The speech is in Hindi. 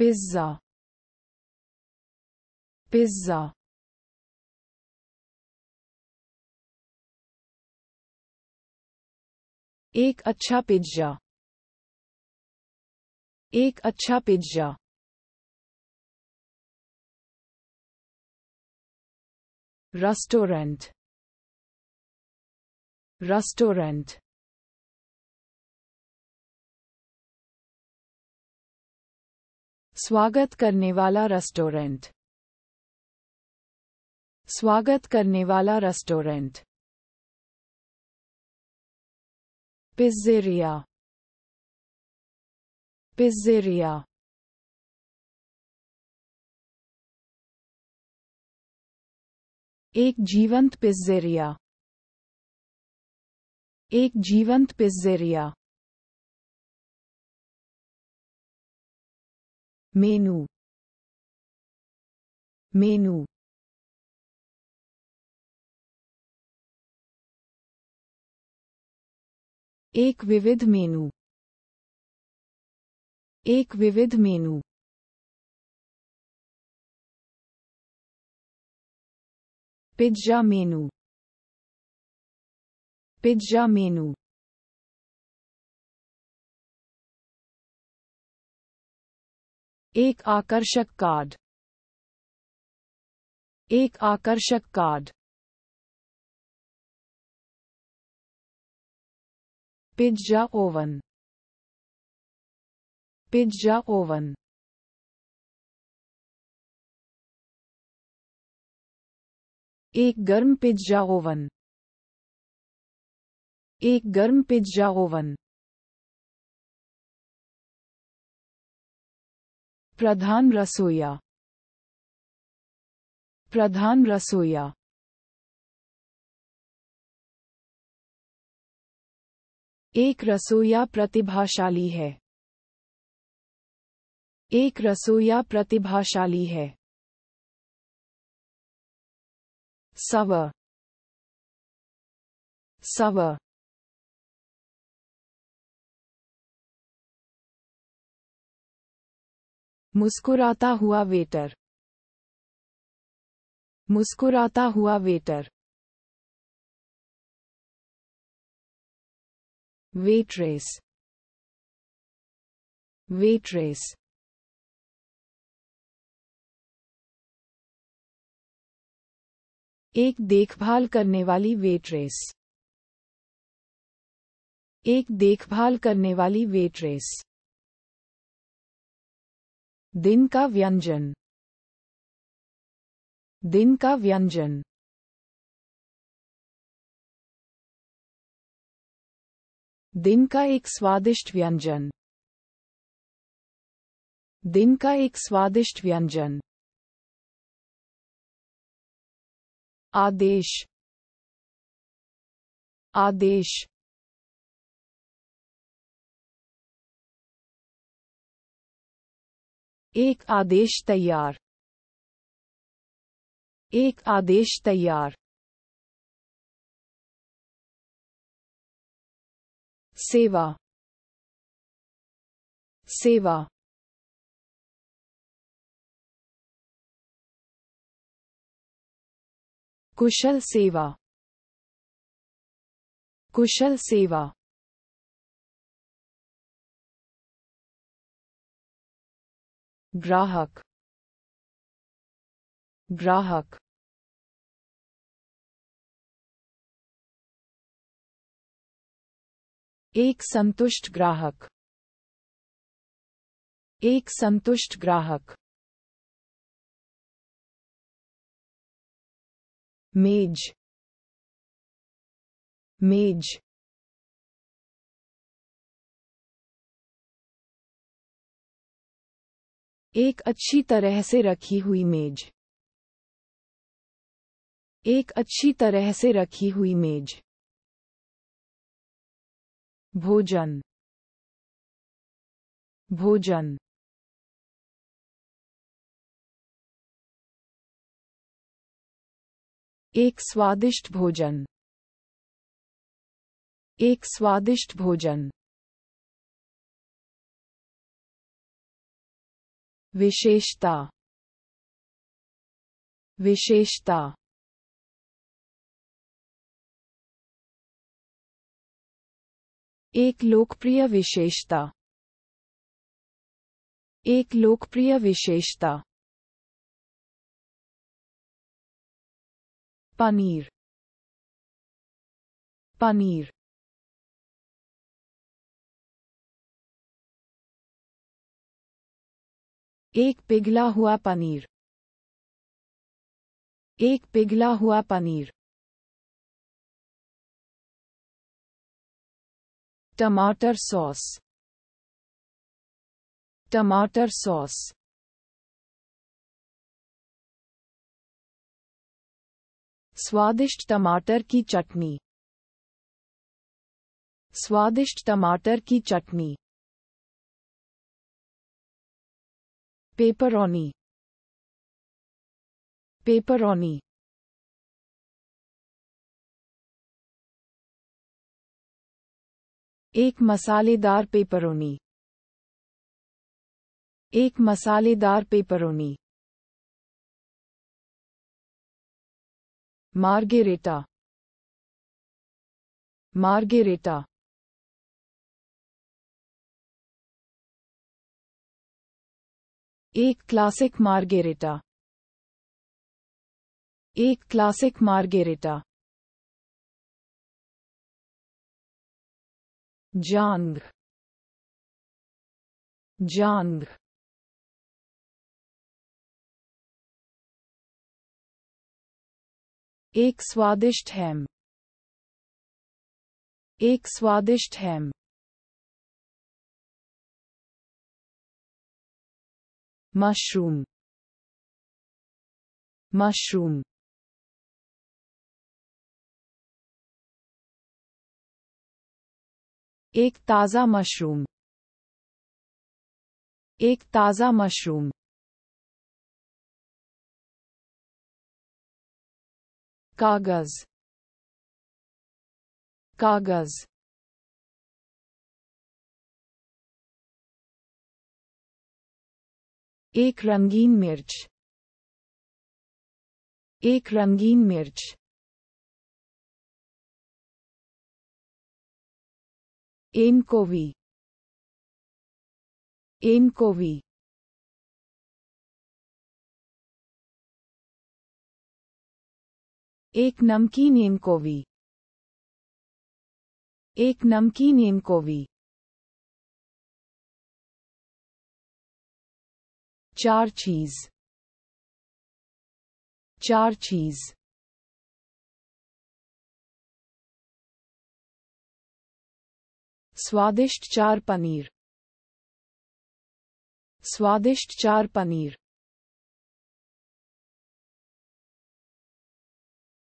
pizza pizza ek acha pizza ek acha pizza restaurant restaurant स्वागत करने वाला रेस्टोरेंट स्वागत करने वाला रेस्टोरेंट पिज्जेरिया पिज्जेरिया एक जीवंत पिज्जेरिया एक जीवंत पिज्जेरिया मेनू मेनू एक विविध मेनू एक विविध मेनू पिज्जा मेनू पिज्जा मेनू एक आकर्षक कार्ड एक आकर्षक card pizza oven pizza oven एक गर्म पिज्जा ओवन एक गर्म पिज्जा ओवन प्रधान रसोईया प्रधान रसोईया एक रसोईया प्रतिभाशाली है एक रसोईया प्रतिभाशाली है सवर सवर मुस्कुराता हुआ वेटर मुस्कुराता हुआ वेटर वेट्रेस वेट्रेस एक देखभाल करने वाली वेट्रेस एक देखभाल करने वाली वेट्रेस दिन का व्यंजन दिन का व्यंजन दिन का एक स्वादिष्ट व्यंजन दिन का एक स्वादिष्ट व्यंजन आदेश आदेश एक आदेश तैयार एक आदेश तैयार सेवा सेवा कुशल सेवा कुशल सेवा ग्राहक ग्राहक एक संतुष्ट ग्राहक एक संतुष्ट ग्राहक मेज मेज एक अच्छी तरह से रखी हुई मेज एक अच्छी तरह से रखी हुई मेज भोजन भोजन एक स्वादिष्ट भोजन एक स्वादिष्ट भोजन विशेषता विशेषता एक लोकप्रिय विशेषता एक लोकप्रिय विशेषता पनीर पनीर एक पिघला हुआ पनीर एक पिघला हुआ पनीर टमाटर सॉस टमाटर सॉस स्वादिष्ट टमाटर की चटनी स्वादिष्ट टमाटर की चटनी pepperoni pepperoni एक मसालेदार पेपरोनी एक मसालेदार पेपरोनी मार्गेरेटा मार्गेरेटा एक क्लासिक मार्गेरिटा एक क्लासिक मार्गेरिटा जांग जांग एक स्वादिष्ट हैम एक स्वादिष्ट हैम mushroom mushroom एक ताज़ा मशरूम एक ताज़ा मशरूम कागज कागज एक रंगीन मिर्च एक रंगीन मिर्च एनकोवी कोवी एक नमकीन कोवी एक नमकीन कोवी चार चीज चार चीज स्वादिष्ट चार पनीर स्वादिष्ट चार पनीर